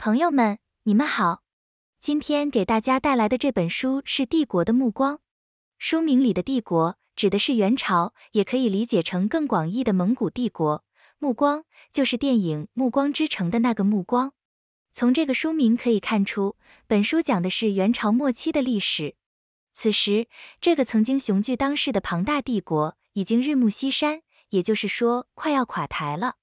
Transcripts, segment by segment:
朋友们，你们好。今天给大家带来的这本书是《帝国的目光》。书名里的“帝国”指的是元朝，也可以理解成更广义的蒙古帝国。目光就是电影《暮光之城》的那个目光。从这个书名可以看出，本书讲的是元朝末期的历史。此时，这个曾经雄踞当世的庞大帝国已经日暮西山，也就是说，快要垮台了。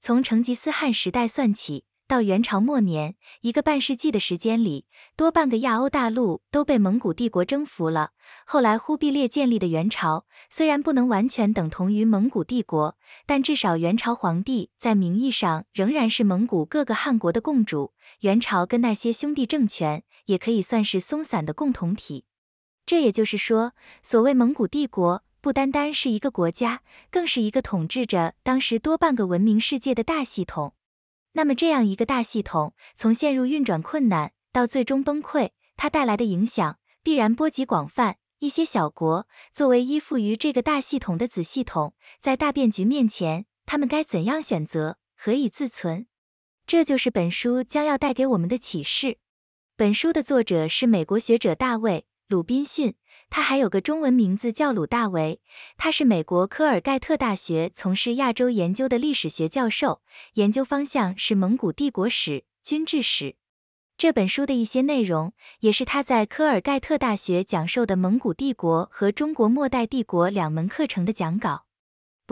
从成吉思汗时代算起。到元朝末年，一个半世纪的时间里，多半个亚欧大陆都被蒙古帝国征服了。后来忽必烈建立的元朝，虽然不能完全等同于蒙古帝国，但至少元朝皇帝在名义上仍然是蒙古各个汗国的共主。元朝跟那些兄弟政权也可以算是松散的共同体。这也就是说，所谓蒙古帝国，不单单是一个国家，更是一个统治着当时多半个文明世界的大系统。那么，这样一个大系统从陷入运转困难到最终崩溃，它带来的影响必然波及广泛。一些小国作为依附于这个大系统的子系统，在大变局面前，他们该怎样选择，何以自存？这就是本书将要带给我们的启示。本书的作者是美国学者大卫·鲁滨逊。他还有个中文名字叫鲁大维，他是美国科尔盖特大学从事亚洲研究的历史学教授，研究方向是蒙古帝国史、军制史。这本书的一些内容，也是他在科尔盖特大学讲授的蒙古帝国和中国末代帝国两门课程的讲稿。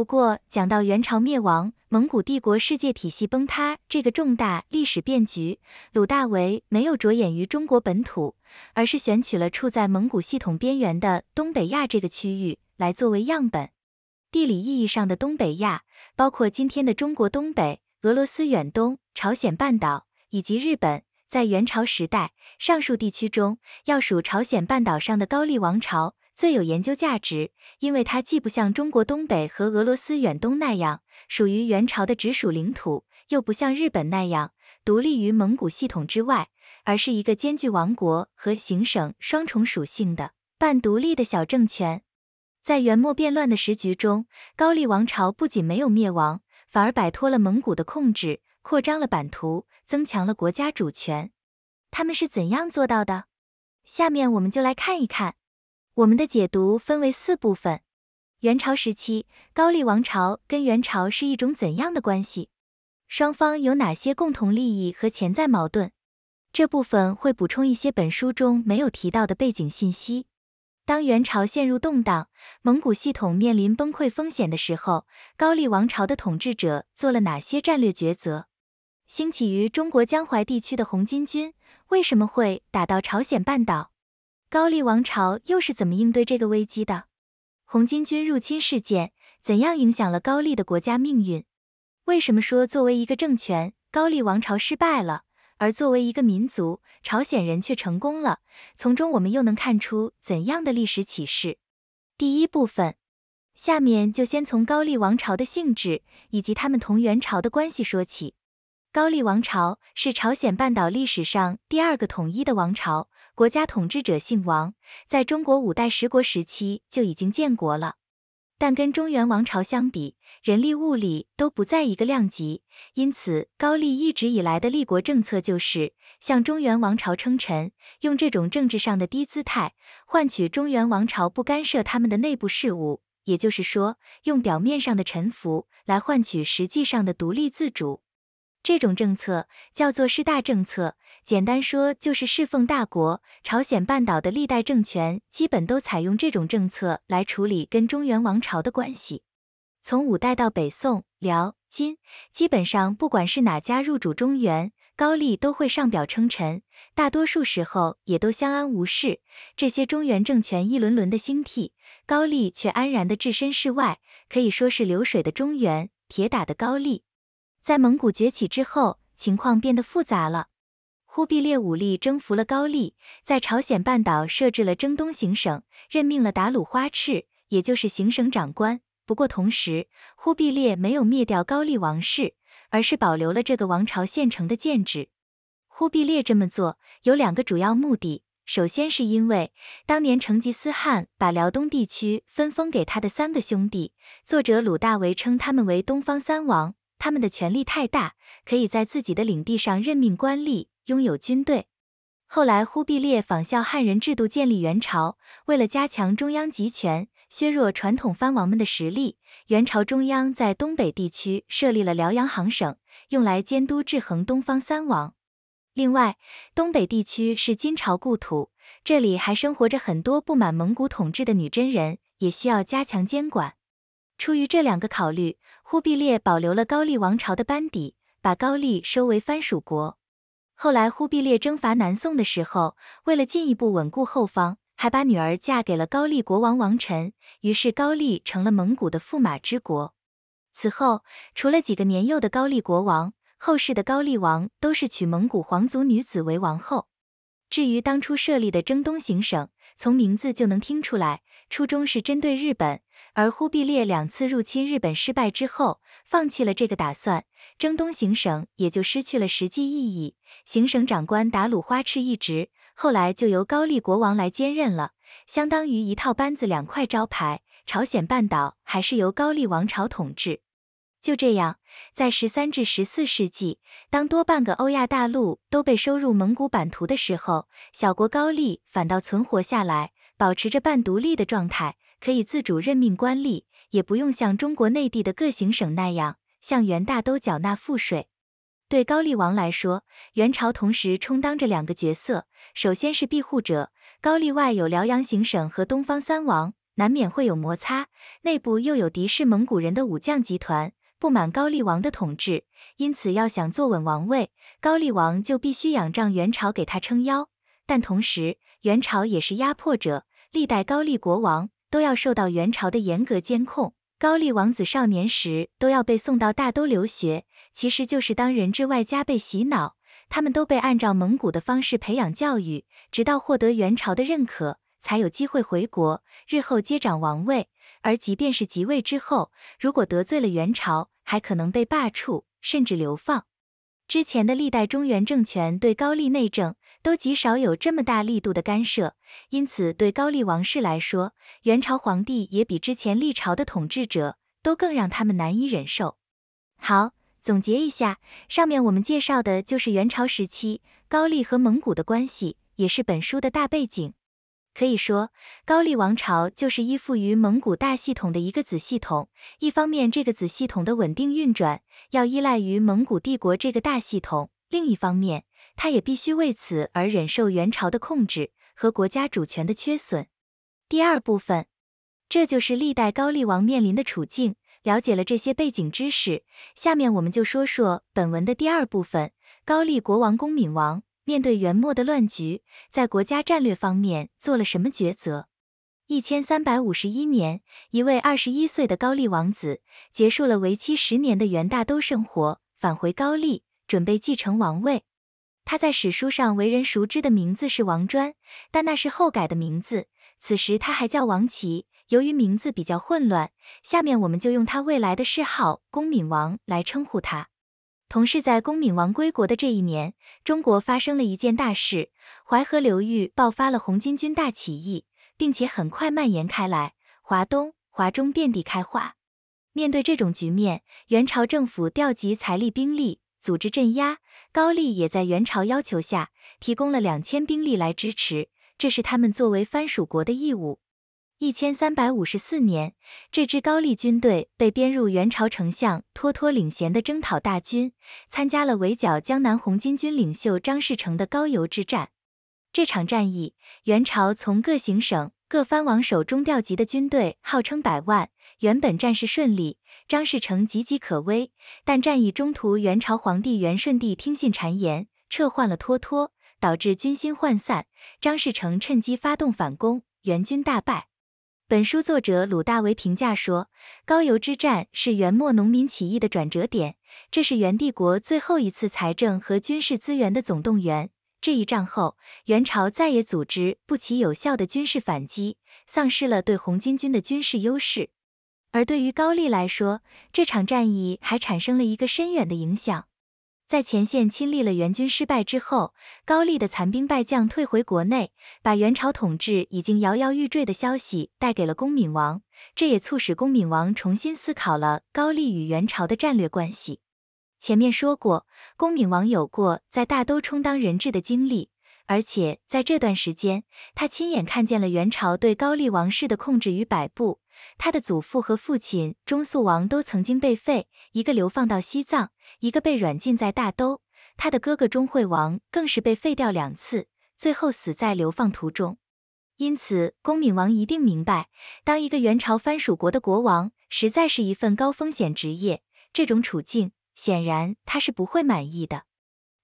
不过，讲到元朝灭亡、蒙古帝国世界体系崩塌这个重大历史变局，鲁大维没有着眼于中国本土，而是选取了处在蒙古系统边缘的东北亚这个区域来作为样本。地理意义上的东北亚包括今天的中国东北、俄罗斯远东、朝鲜半岛以及日本。在元朝时代，上述地区中，要数朝鲜半岛上的高丽王朝。最有研究价值，因为它既不像中国东北和俄罗斯远东那样属于元朝的直属领土，又不像日本那样独立于蒙古系统之外，而是一个兼具王国和行省双重属性的半独立的小政权。在元末变乱的时局中，高丽王朝不仅没有灭亡，反而摆脱了蒙古的控制，扩张了版图，增强了国家主权。他们是怎样做到的？下面我们就来看一看。我们的解读分为四部分：元朝时期，高丽王朝跟元朝是一种怎样的关系？双方有哪些共同利益和潜在矛盾？这部分会补充一些本书中没有提到的背景信息。当元朝陷入动荡，蒙古系统面临崩溃风险的时候，高丽王朝的统治者做了哪些战略抉择？兴起于中国江淮地区的红巾军为什么会打到朝鲜半岛？高丽王朝又是怎么应对这个危机的？红巾军入侵事件怎样影响了高丽的国家命运？为什么说作为一个政权，高丽王朝失败了，而作为一个民族，朝鲜人却成功了？从中我们又能看出怎样的历史启示？第一部分，下面就先从高丽王朝的性质以及他们同元朝的关系说起。高丽王朝是朝鲜半岛历史上第二个统一的王朝。国家统治者姓王，在中国五代十国时期就已经建国了，但跟中原王朝相比，人力物力都不在一个量级。因此，高丽一直以来的立国政策就是向中原王朝称臣，用这种政治上的低姿态换取中原王朝不干涉他们的内部事务，也就是说，用表面上的臣服来换取实际上的独立自主。这种政策叫做“事大政策”，简单说就是侍奉大国。朝鲜半岛的历代政权基本都采用这种政策来处理跟中原王朝的关系。从五代到北宋、辽、金，基本上不管是哪家入主中原，高丽都会上表称臣，大多数时候也都相安无事。这些中原政权一轮轮的兴替，高丽却安然的置身事外，可以说是流水的中原，铁打的高丽。在蒙古崛起之后，情况变得复杂了。忽必烈武力征服了高丽，在朝鲜半岛设置了征东行省，任命了达鲁花赤，也就是行省长官。不过，同时忽必烈没有灭掉高丽王室，而是保留了这个王朝现成的建制。忽必烈这么做有两个主要目的：首先，是因为当年成吉思汗把辽东地区分封给他的三个兄弟，作者鲁大维称他们为东方三王。他们的权力太大，可以在自己的领地上任命官吏，拥有军队。后来，忽必烈仿效汉人制度建立元朝，为了加强中央集权，削弱传统藩王们的实力，元朝中央在东北地区设立了辽阳行省，用来监督制衡东方三王。另外，东北地区是金朝故土，这里还生活着很多不满蒙古统治的女真人，也需要加强监管。出于这两个考虑，忽必烈保留了高丽王朝的班底，把高丽收为藩属国。后来，忽必烈征伐南宋的时候，为了进一步稳固后方，还把女儿嫁给了高丽国王王臣，于是高丽成了蒙古的驸马之国。此后，除了几个年幼的高丽国王，后世的高丽王都是娶蒙古皇族女子为王后。至于当初设立的征东行省，从名字就能听出来，初衷是针对日本。而忽必烈两次入侵日本失败之后，放弃了这个打算，征东行省也就失去了实际意义。行省长官达鲁花赤一职，后来就由高丽国王来兼任了，相当于一套班子两块招牌。朝鲜半岛还是由高丽王朝统治。就这样，在十三至十四世纪，当多半个欧亚大陆都被收入蒙古版图的时候，小国高丽反倒存活下来，保持着半独立的状态。可以自主任命官吏，也不用像中国内地的各行省那样向元大都缴纳赋税。对高丽王来说，元朝同时充当着两个角色：首先是庇护者，高丽外有辽阳行省和东方三王，难免会有摩擦；内部又有敌视蒙古人的武将集团，不满高丽王的统治。因此，要想坐稳王位，高丽王就必须仰仗元朝给他撑腰。但同时，元朝也是压迫者，历代高丽国王。都要受到元朝的严格监控。高丽王子少年时都要被送到大都留学，其实就是当人质外加被洗脑。他们都被按照蒙古的方式培养教育，直到获得元朝的认可，才有机会回国，日后接掌王位。而即便是即位之后，如果得罪了元朝，还可能被罢黜甚至流放。之前的历代中原政权对高丽内政。都极少有这么大力度的干涉，因此对高丽王室来说，元朝皇帝也比之前历朝的统治者都更让他们难以忍受。好，总结一下，上面我们介绍的就是元朝时期高丽和蒙古的关系，也是本书的大背景。可以说，高丽王朝就是依附于蒙古大系统的一个子系统。一方面，这个子系统的稳定运转要依赖于蒙古帝国这个大系统。另一方面，他也必须为此而忍受元朝的控制和国家主权的缺损。第二部分，这就是历代高丽王面临的处境。了解了这些背景知识，下面我们就说说本文的第二部分：高丽国王恭敏王面对元末的乱局，在国家战略方面做了什么抉择？一千三百五十一年，一位二十一岁的高丽王子结束了为期十年的元大都生活，返回高丽。准备继承王位，他在史书上为人熟知的名字是王专，但那是后改的名字。此时他还叫王琪，由于名字比较混乱，下面我们就用他未来的谥号恭敏王来称呼他。同时，在恭敏王归国的这一年，中国发生了一件大事：淮河流域爆发了红巾军大起义，并且很快蔓延开来，华东、华中遍地开花。面对这种局面，元朝政府调集财力、兵力。组织镇压高丽，也在元朝要求下提供了两千兵力来支持，这是他们作为藩属国的义务。一千三百五十四年，这支高丽军队被编入元朝丞相脱脱领衔的征讨大军，参加了围剿江南红巾军领袖张士诚的高邮之战。这场战役，元朝从各行省各藩王手中调集的军队号称百万，原本战事顺利。张士诚岌岌可危，但战役中途，元朝皇帝元顺帝听信谗言，撤换了脱脱，导致军心涣散。张士诚趁机发动反攻，元军大败。本书作者鲁大为评价说：“高邮之战是元末农民起义的转折点，这是元帝国最后一次财政和军事资源的总动员。这一战后，元朝再也组织不起有效的军事反击，丧失了对红巾军的军事优势。”而对于高丽来说，这场战役还产生了一个深远的影响。在前线亲历了援军失败之后，高丽的残兵败将退回国内，把元朝统治已经摇摇欲坠的消息带给了恭敏王。这也促使恭敏王重新思考了高丽与元朝的战略关系。前面说过，恭敏王有过在大都充当人质的经历，而且在这段时间，他亲眼看见了元朝对高丽王室的控制与摆布。他的祖父和父亲钟肃王都曾经被废，一个流放到西藏，一个被软禁在大都。他的哥哥钟惠王更是被废掉两次，最后死在流放途中。因此，公敏王一定明白，当一个元朝藩属国的国王，实在是一份高风险职业。这种处境显然他是不会满意的。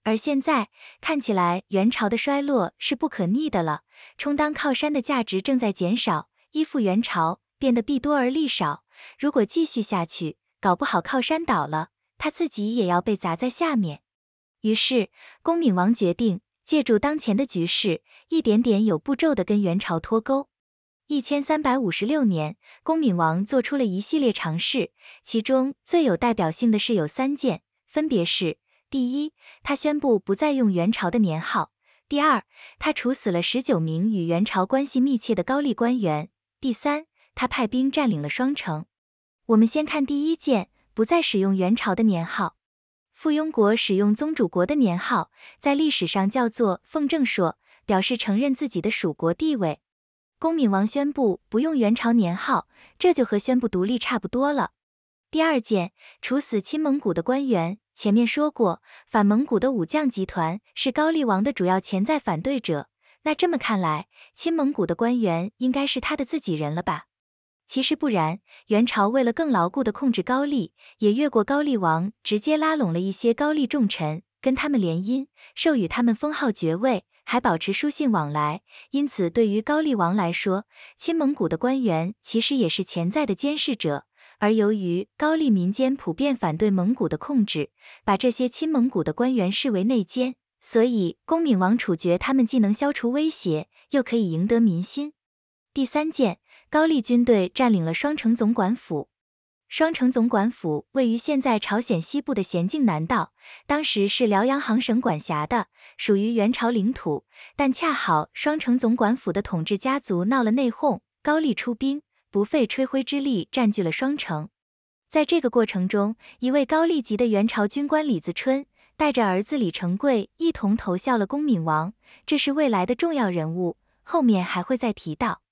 而现在，看起来元朝的衰落是不可逆的了，充当靠山的价值正在减少，依附元朝。变得弊多而利少，如果继续下去，搞不好靠山倒了，他自己也要被砸在下面。于是，公敏王决定借助当前的局势，一点点有步骤的跟元朝脱钩。一千三百五十六年，公敏王做出了一系列尝试，其中最有代表性的是有三件，分别是：第一，他宣布不再用元朝的年号；第二，他处死了十九名与元朝关系密切的高丽官员；第三。他派兵占领了双城。我们先看第一件，不再使用元朝的年号，附庸国使用宗主国的年号，在历史上叫做“奉正朔”，表示承认自己的属国地位。恭敏王宣布不用元朝年号，这就和宣布独立差不多了。第二件，处死亲蒙古的官员。前面说过，反蒙古的武将集团是高丽王的主要潜在反对者，那这么看来，亲蒙古的官员应该是他的自己人了吧？其实不然，元朝为了更牢固地控制高丽，也越过高丽王，直接拉拢了一些高丽重臣，跟他们联姻，授予他们封号爵位，还保持书信往来。因此，对于高丽王来说，亲蒙古的官员其实也是潜在的监视者。而由于高丽民间普遍反对蒙古的控制，把这些亲蒙古的官员视为内奸，所以恭敏王处决他们，既能消除威胁，又可以赢得民心。第三件。高丽军队占领了双城总管府。双城总管府位于现在朝鲜西部的咸镜南道，当时是辽阳行省管辖的，属于元朝领土。但恰好双城总管府的统治家族闹了内讧，高丽出兵，不费吹灰之力占据了双城。在这个过程中，一位高丽籍的元朝军官李自春带着儿子李成桂一同投效了恭敏王，这是未来的重要人物，后面还会再提到。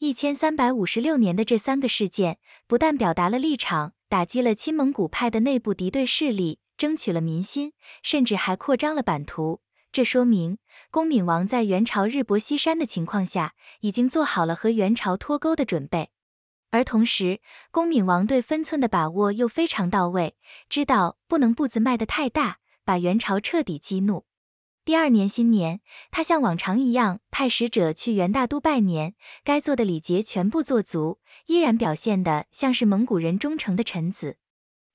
一千三百五十六年的这三个事件，不但表达了立场，打击了亲蒙古派的内部敌对势力，争取了民心，甚至还扩张了版图。这说明恭敏王在元朝日薄西山的情况下，已经做好了和元朝脱钩的准备。而同时，恭敏王对分寸的把握又非常到位，知道不能步子迈得太大，把元朝彻底激怒。第二年新年，他像往常一样派使者去元大都拜年，该做的礼节全部做足，依然表现得像是蒙古人忠诚的臣子。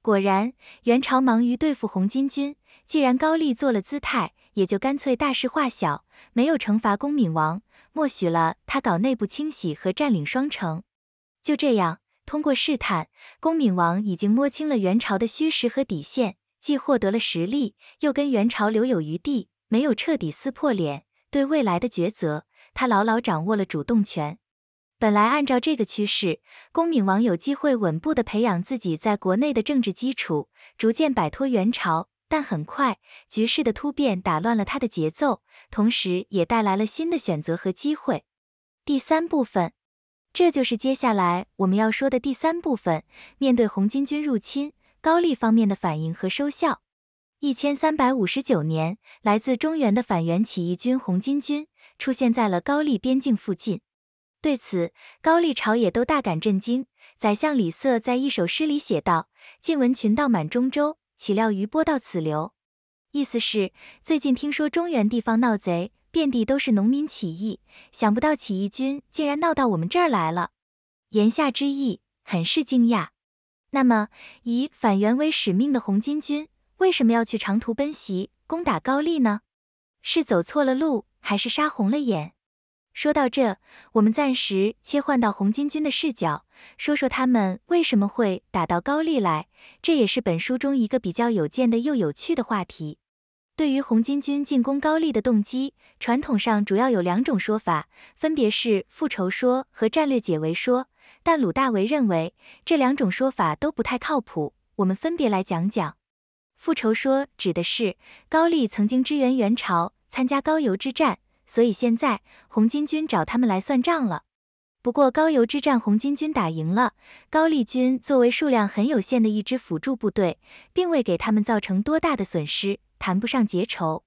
果然，元朝忙于对付红巾军，既然高丽做了姿态，也就干脆大事化小，没有惩罚恭敏王，默许了他搞内部清洗和占领双城。就这样，通过试探，恭敏王已经摸清了元朝的虚实和底线，既获得了实力，又跟元朝留有余地。没有彻底撕破脸，对未来的抉择，他牢牢掌握了主动权。本来按照这个趋势，恭敏王有机会稳步地培养自己在国内的政治基础，逐渐摆脱元朝。但很快，局势的突变打乱了他的节奏，同时也带来了新的选择和机会。第三部分，这就是接下来我们要说的第三部分。面对红巾军入侵，高丽方面的反应和收效。一千三百五十九年，来自中原的反元起义军红巾军出现在了高丽边境附近。对此，高丽朝野都大感震惊。宰相李瑟在一首诗里写道：“晋闻群盗满中州，岂料余波到此流。”意思是最近听说中原地方闹贼，遍地都是农民起义，想不到起义军竟然闹到我们这儿来了。言下之意，很是惊讶。那么，以反元为使命的红巾军。为什么要去长途奔袭攻打高丽呢？是走错了路，还是杀红了眼？说到这，我们暂时切换到红巾军的视角，说说他们为什么会打到高丽来。这也是本书中一个比较有见的又有趣的话题。对于红巾军进攻高丽的动机，传统上主要有两种说法，分别是复仇说和战略解围说。但鲁大为认为这两种说法都不太靠谱。我们分别来讲讲。复仇说指的是高丽曾经支援元朝，参加高邮之战，所以现在红巾军找他们来算账了。不过高邮之战红巾军打赢了，高丽军作为数量很有限的一支辅助部队，并未给他们造成多大的损失，谈不上结仇。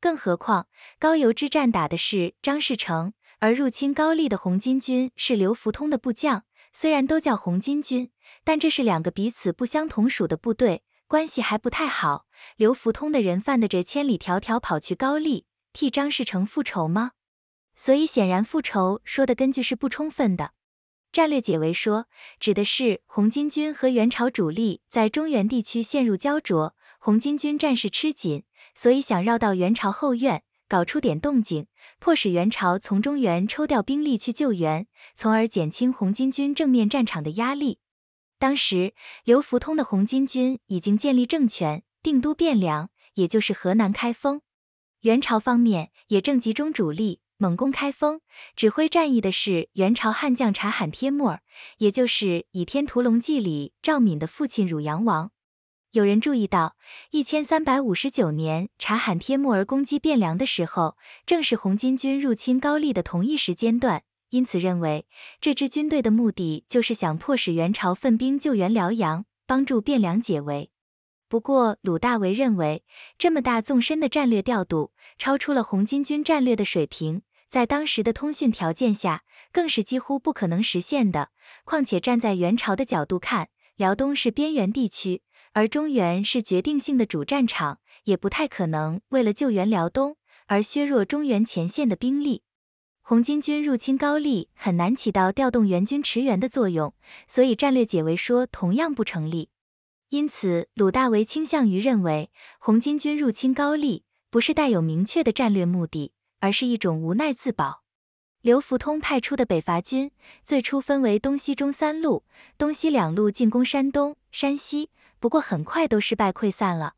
更何况高邮之战打的是张士诚，而入侵高丽的红巾军是刘福通的部将，虽然都叫红巾军，但这是两个彼此不相同属的部队。关系还不太好，刘福通的人犯得着千里迢迢跑去高丽替张士诚复仇吗？所以显然复仇说的根据是不充分的。战略解围说指的是红巾军和元朝主力在中原地区陷入焦灼，红巾军战事吃紧，所以想绕到元朝后院搞出点动静，迫使元朝从中原抽调兵力去救援，从而减轻红巾军正面战场的压力。当时，刘福通的红巾军已经建立政权，定都汴梁，也就是河南开封。元朝方面也正集中主力猛攻开封，指挥战役的是元朝悍将察罕帖木儿，也就是《倚天屠龙记》里赵敏的父亲汝阳王。有人注意到，一千三百五十九年察罕帖木儿攻击汴梁的时候，正是红巾军入侵高丽的同一时间段。因此认为这支军队的目的就是想迫使元朝分兵救援辽阳，帮助汴梁解围。不过鲁大为认为，这么大纵深的战略调度超出了红巾军战略的水平，在当时的通讯条件下，更是几乎不可能实现的。况且站在元朝的角度看，辽东是边缘地区，而中原是决定性的主战场，也不太可能为了救援辽东而削弱中原前线的兵力。红巾军入侵高丽很难起到调动援军驰援的作用，所以战略解围说同样不成立。因此，鲁大为倾向于认为红巾军入侵高丽不是带有明确的战略目的，而是一种无奈自保。刘福通派出的北伐军最初分为东西中三路，东西两路进攻山东、山西，不过很快都失败溃散了。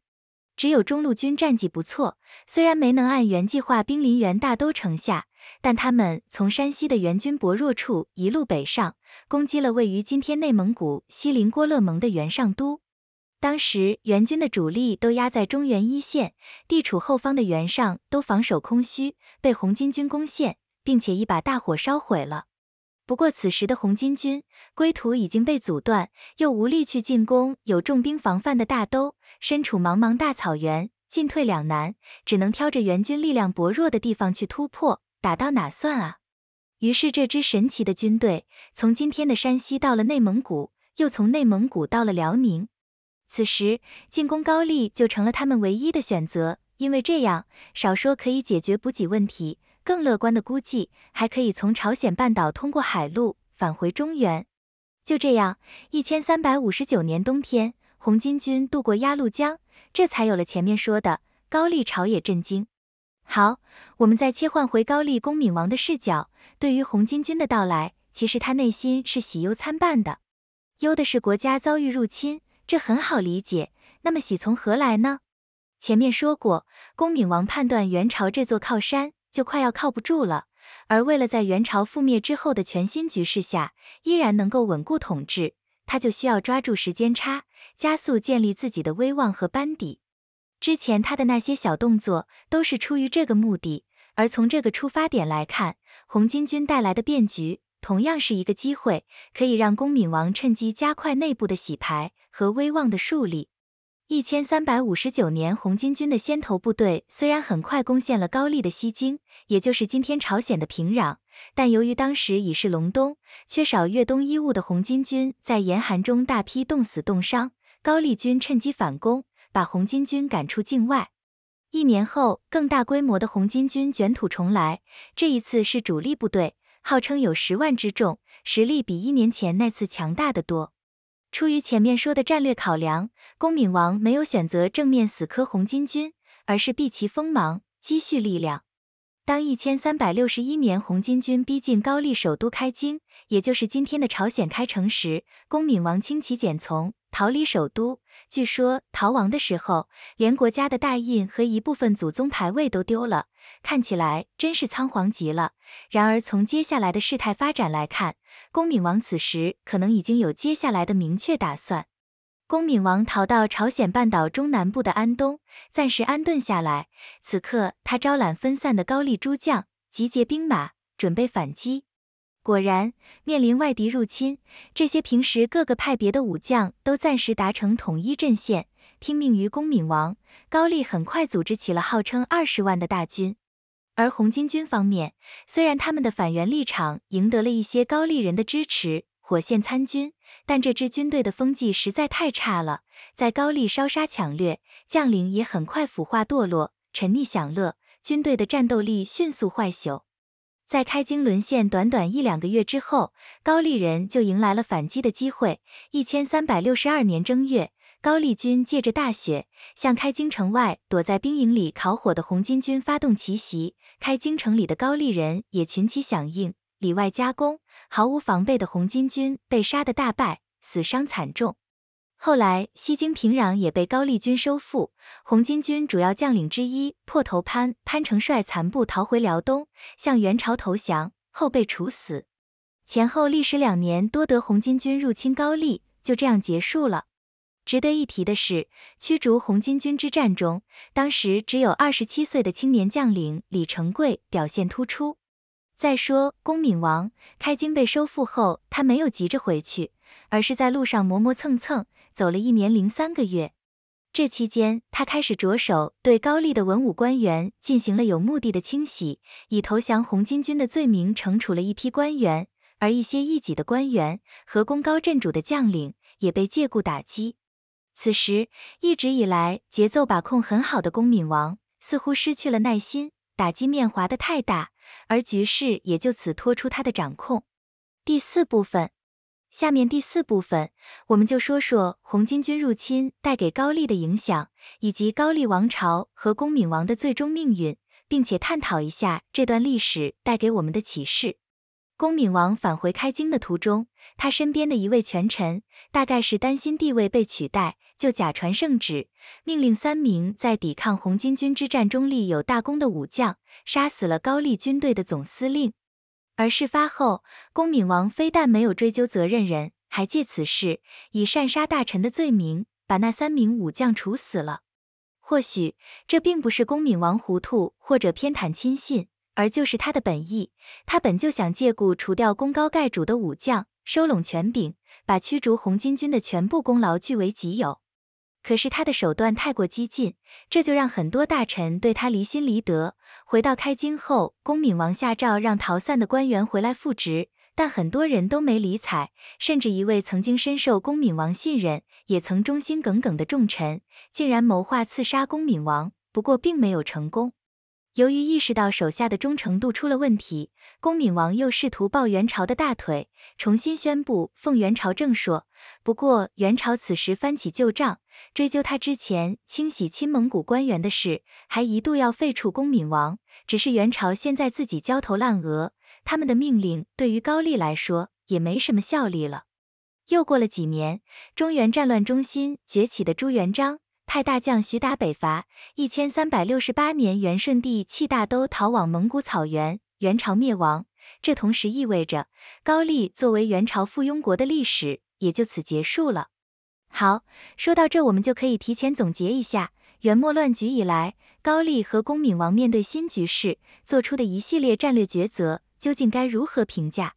只有中路军战绩不错，虽然没能按原计划兵临元大都城下。但他们从山西的元军薄弱处一路北上，攻击了位于今天内蒙古锡林郭勒盟的元上都。当时元军的主力都压在中原一线，地处后方的元上都防守空虚，被红巾军攻陷，并且一把大火烧毁了。不过此时的红巾军归途已经被阻断，又无力去进攻有重兵防范的大都，身处茫茫大草原，进退两难，只能挑着援军力量薄弱的地方去突破。打到哪算啊？于是这支神奇的军队从今天的山西到了内蒙古，又从内蒙古到了辽宁。此时进攻高丽就成了他们唯一的选择，因为这样少说可以解决补给问题，更乐观的估计还可以从朝鲜半岛通过海路返回中原。就这样，一千三百五十九年冬天，红巾军渡过鸭绿江，这才有了前面说的高丽朝野震惊。好，我们再切换回高丽恭敏王的视角。对于红巾军的到来，其实他内心是喜忧参半的。忧的是国家遭遇入侵，这很好理解。那么喜从何来呢？前面说过，恭敏王判断元朝这座靠山就快要靠不住了，而为了在元朝覆灭之后的全新局势下依然能够稳固统治，他就需要抓住时间差，加速建立自己的威望和班底。之前他的那些小动作都是出于这个目的，而从这个出发点来看，红巾军带来的变局同样是一个机会，可以让恭敏王趁机加快内部的洗牌和威望的树立。一千三百五十九年，红巾军的先头部队虽然很快攻陷了高丽的西京，也就是今天朝鲜的平壤，但由于当时已是隆冬，缺少越冬衣物的红巾军在严寒中大批冻死冻伤，高丽军趁机反攻。把红巾军赶出境外。一年后，更大规模的红巾军卷土重来，这一次是主力部队，号称有十万之众，实力比一年前那次强大的多。出于前面说的战略考量，恭愍王没有选择正面死磕红巾军，而是避其锋芒，积蓄力量。当一千三百六十一年红巾军逼近高丽首都开京，也就是今天的朝鲜开城时，恭愍王轻骑简从。逃离首都，据说逃亡的时候，连国家的大印和一部分祖宗牌位都丢了，看起来真是仓皇极了。然而，从接下来的事态发展来看，恭敏王此时可能已经有接下来的明确打算。恭敏王逃到朝鲜半岛中南部的安东，暂时安顿下来。此刻，他招揽分散的高丽诸将，集结兵马，准备反击。果然，面临外敌入侵，这些平时各个派别的武将都暂时达成统一阵线，听命于恭敏王。高丽很快组织起了号称二十万的大军。而红巾军方面，虽然他们的反元立场赢得了一些高丽人的支持，火线参军，但这支军队的风纪实在太差了，在高丽烧杀抢掠，将领也很快腐化堕落，沉溺享乐，军队的战斗力迅速坏朽。在开京沦陷短短一两个月之后，高丽人就迎来了反击的机会。一千三百六十二年正月，高丽军借着大雪，向开京城外躲在兵营里烤火的红巾军发动奇袭。开京城里的高丽人也群起响应，里外夹攻，毫无防备的红巾军被杀得大败，死伤惨重。后来，西京平壤也被高丽军收复。红巾军主要将领之一破头潘潘成率残部逃回辽东，向元朝投降后被处死。前后历时两年多，得红巾军入侵高丽就这样结束了。值得一提的是，驱逐红巾军之战中，当时只有二十七岁的青年将领李成桂表现突出。再说恭敏王开京被收复后，他没有急着回去，而是在路上磨磨蹭蹭。走了一年零三个月，这期间，他开始着手对高丽的文武官员进行了有目的的清洗，以投降红巾军的罪名惩处了一批官员，而一些异己的官员和功高震主的将领也被借故打击。此时，一直以来节奏把控很好的恭敏王似乎失去了耐心，打击面滑的太大，而局势也就此脱出他的掌控。第四部分。下面第四部分，我们就说说红巾军入侵带给高丽的影响，以及高丽王朝和恭敏王的最终命运，并且探讨一下这段历史带给我们的启示。恭敏王返回开京的途中，他身边的一位权臣，大概是担心地位被取代，就假传圣旨，命令三名在抵抗红巾军之战中立有大功的武将，杀死了高丽军队的总司令。而事发后，恭敏王非但没有追究责任人，还借此事以擅杀大臣的罪名，把那三名武将处死了。或许这并不是恭敏王糊涂或者偏袒亲信，而就是他的本意。他本就想借故除掉功高盖主的武将，收拢权柄，把驱逐红巾军的全部功劳据为己有。可是他的手段太过激进，这就让很多大臣对他离心离德。回到开京后，恭敏王下诏让逃散的官员回来复职，但很多人都没理睬，甚至一位曾经深受恭敏王信任、也曾忠心耿耿的重臣，竟然谋划刺杀恭敏王，不过并没有成功。由于意识到手下的忠诚度出了问题，恭敏王又试图抱元朝的大腿，重新宣布奉元朝正朔。不过元朝此时翻起旧账，追究他之前清洗亲蒙古官员的事，还一度要废黜恭敏王。只是元朝现在自己焦头烂额，他们的命令对于高丽来说也没什么效力了。又过了几年，中原战乱中心崛起的朱元璋。派大将徐达北伐。一千三百六十八年，元顺帝弃大都，逃往蒙古草原，元朝灭亡。这同时意味着高丽作为元朝附庸国的历史也就此结束了。好，说到这，我们就可以提前总结一下，元末乱局以来，高丽和恭敏王面对新局势做出的一系列战略抉择，究竟该如何评价？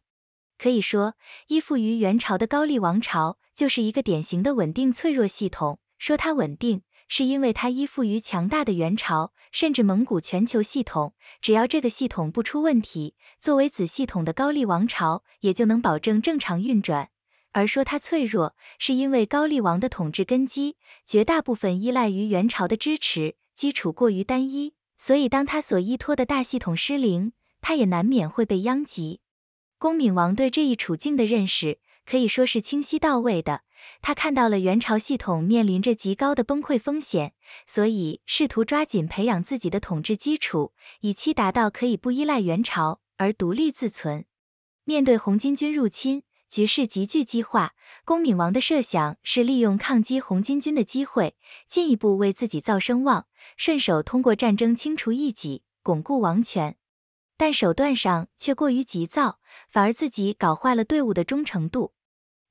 可以说，依附于元朝的高丽王朝就是一个典型的稳定脆弱系统，说它稳定。是因为它依附于强大的元朝，甚至蒙古全球系统，只要这个系统不出问题，作为子系统的高丽王朝也就能保证正常运转。而说它脆弱，是因为高丽王的统治根基绝大部分依赖于元朝的支持，基础过于单一，所以当他所依托的大系统失灵，他也难免会被殃及。恭敏王对这一处境的认识，可以说是清晰到位的。他看到了元朝系统面临着极高的崩溃风险，所以试图抓紧培养自己的统治基础，以期达到可以不依赖元朝而独立自存。面对红巾军入侵，局势急剧激化。恭敏王的设想是利用抗击红巾军的机会，进一步为自己造声望，顺手通过战争清除异己，巩固王权。但手段上却过于急躁，反而自己搞坏了队伍的忠诚度。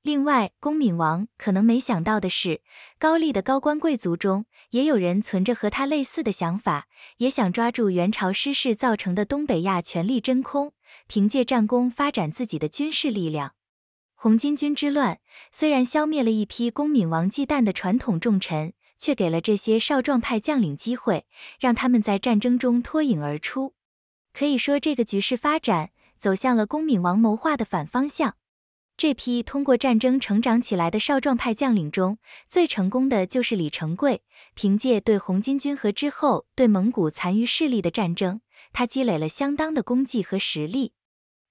另外，恭敏王可能没想到的是，高丽的高官贵族中也有人存着和他类似的想法，也想抓住元朝失势造成的东北亚权力真空，凭借战功发展自己的军事力量。红巾军之乱虽然消灭了一批恭敏王忌惮的传统重臣，却给了这些少壮派将领机会，让他们在战争中脱颖而出。可以说，这个局势发展走向了恭敏王谋划的反方向。这批通过战争成长起来的少壮派将领中，最成功的就是李成桂。凭借对红巾军和之后对蒙古残余势力的战争，他积累了相当的功绩和实力。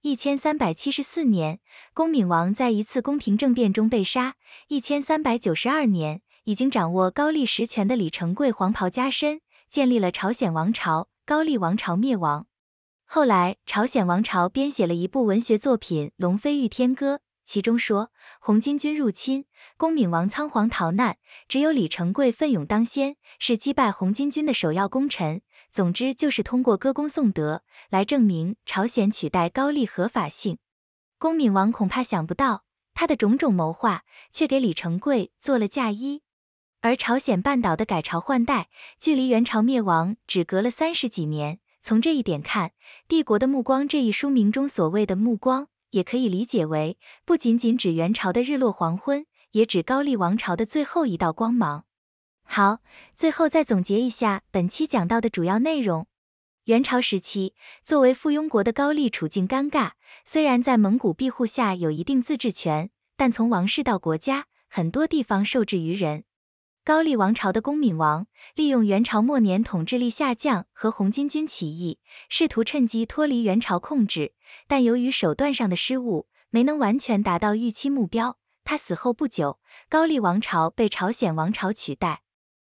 一千三百七十四年，恭敏王在一次宫廷政变中被杀。一千三百九十二年，已经掌握高丽实权的李成桂黄袍加身，建立了朝鲜王朝。高丽王朝灭亡。后来，朝鲜王朝编写了一部文学作品《龙飞御天歌》。其中说，红巾军入侵，恭敏王仓皇逃难，只有李成桂奋勇当先，是击败红巾军的首要功臣。总之，就是通过歌功颂德来证明朝鲜取代高丽合法性。恭敏王恐怕想不到，他的种种谋划却给李成桂做了嫁衣。而朝鲜半岛的改朝换代，距离元朝灭亡只隔了三十几年。从这一点看，《帝国的目光》这一书名中所谓的“目光”。也可以理解为，不仅仅指元朝的日落黄昏，也指高丽王朝的最后一道光芒。好，最后再总结一下本期讲到的主要内容。元朝时期，作为附庸国的高丽处境尴尬，虽然在蒙古庇护下有一定自治权，但从王室到国家，很多地方受制于人。高丽王朝的恭敏王利用元朝末年统治力下降和红巾军起义，试图趁机脱离元朝控制，但由于手段上的失误，没能完全达到预期目标。他死后不久，高丽王朝被朝鲜王朝取代，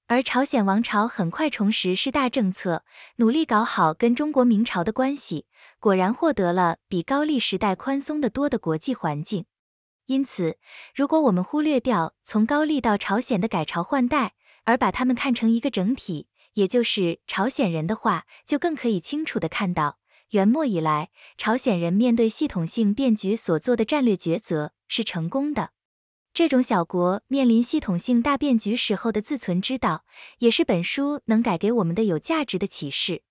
而朝鲜王朝很快重拾“是大”政策，努力搞好跟中国明朝的关系，果然获得了比高丽时代宽松的多的国际环境。因此，如果我们忽略掉从高丽到朝鲜的改朝换代，而把他们看成一个整体，也就是朝鲜人的话，就更可以清楚地看到元末以来朝鲜人面对系统性变局所做的战略抉择是成功的。这种小国面临系统性大变局时候的自存之道，也是本书能改给我们的有价值的启示。